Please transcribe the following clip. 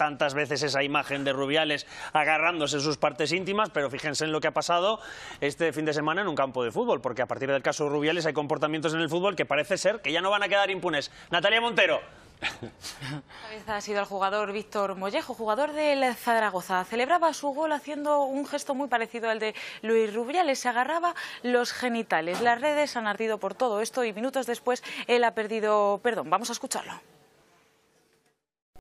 tantas veces esa imagen de Rubiales agarrándose en sus partes íntimas, pero fíjense en lo que ha pasado este fin de semana en un campo de fútbol, porque a partir del caso Rubiales hay comportamientos en el fútbol que parece ser que ya no van a quedar impunes. Natalia Montero. Esta ha sido el jugador Víctor Mollejo, jugador del Zaragoza. Celebraba su gol haciendo un gesto muy parecido al de Luis Rubiales. Se agarraba los genitales. Las redes han ardido por todo esto y minutos después él ha perdido perdón. Vamos a escucharlo.